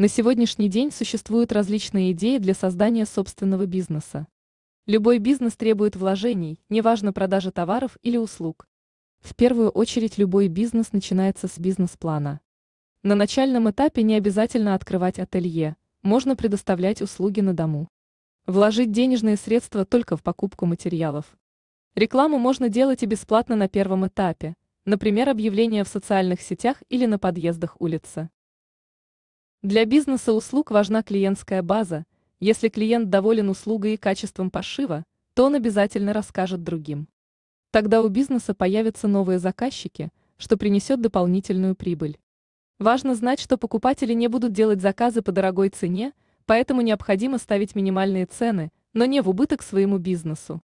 На сегодняшний день существуют различные идеи для создания собственного бизнеса. Любой бизнес требует вложений, неважно продажа товаров или услуг. В первую очередь любой бизнес начинается с бизнес-плана. На начальном этапе не обязательно открывать ателье, можно предоставлять услуги на дому. Вложить денежные средства только в покупку материалов. Рекламу можно делать и бесплатно на первом этапе, например, объявления в социальных сетях или на подъездах улицы. Для бизнеса услуг важна клиентская база. Если клиент доволен услугой и качеством пошива, то он обязательно расскажет другим. Тогда у бизнеса появятся новые заказчики, что принесет дополнительную прибыль. Важно знать, что покупатели не будут делать заказы по дорогой цене, поэтому необходимо ставить минимальные цены, но не в убыток своему бизнесу.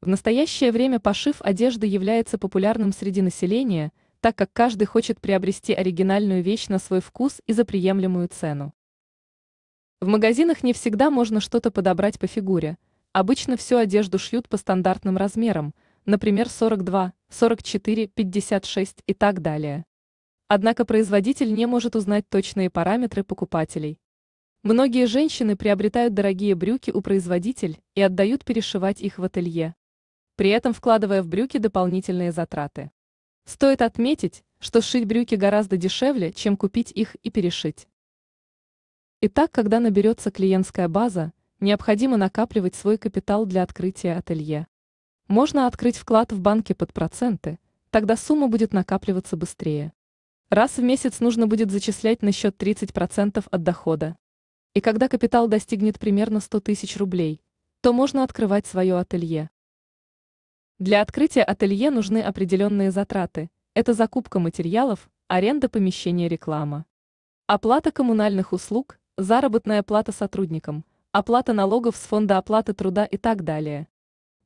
В настоящее время пошив одежды является популярным среди населения, так как каждый хочет приобрести оригинальную вещь на свой вкус и за приемлемую цену. В магазинах не всегда можно что-то подобрать по фигуре. Обычно всю одежду шьют по стандартным размерам, например, 42, 44, 56 и так далее. Однако производитель не может узнать точные параметры покупателей. Многие женщины приобретают дорогие брюки у производителя и отдают перешивать их в ателье, при этом вкладывая в брюки дополнительные затраты. Стоит отметить, что сшить брюки гораздо дешевле, чем купить их и перешить. Итак, когда наберется клиентская база, необходимо накапливать свой капитал для открытия ателье. Можно открыть вклад в банке под проценты, тогда сумма будет накапливаться быстрее. Раз в месяц нужно будет зачислять на счет 30% от дохода. И когда капитал достигнет примерно 100 тысяч рублей, то можно открывать свое ателье. Для открытия ателье нужны определенные затраты. Это закупка материалов, аренда помещения реклама. Оплата коммунальных услуг, заработная плата сотрудникам, оплата налогов с фонда оплаты труда и так далее.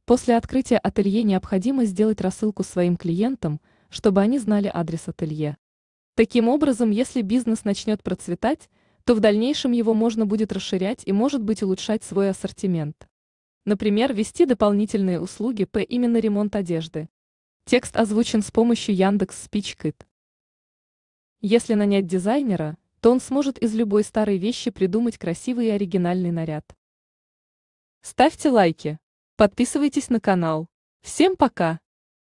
После открытия ателье необходимо сделать рассылку своим клиентам, чтобы они знали адрес ателье. Таким образом, если бизнес начнет процветать, то в дальнейшем его можно будет расширять и, может быть, улучшать свой ассортимент например, вести дополнительные услуги по именно ремонт одежды. Текст озвучен с помощью Яндекс Спичкит. Если нанять дизайнера, то он сможет из любой старой вещи придумать красивый и оригинальный наряд. Ставьте лайки, подписывайтесь на канал. Всем пока!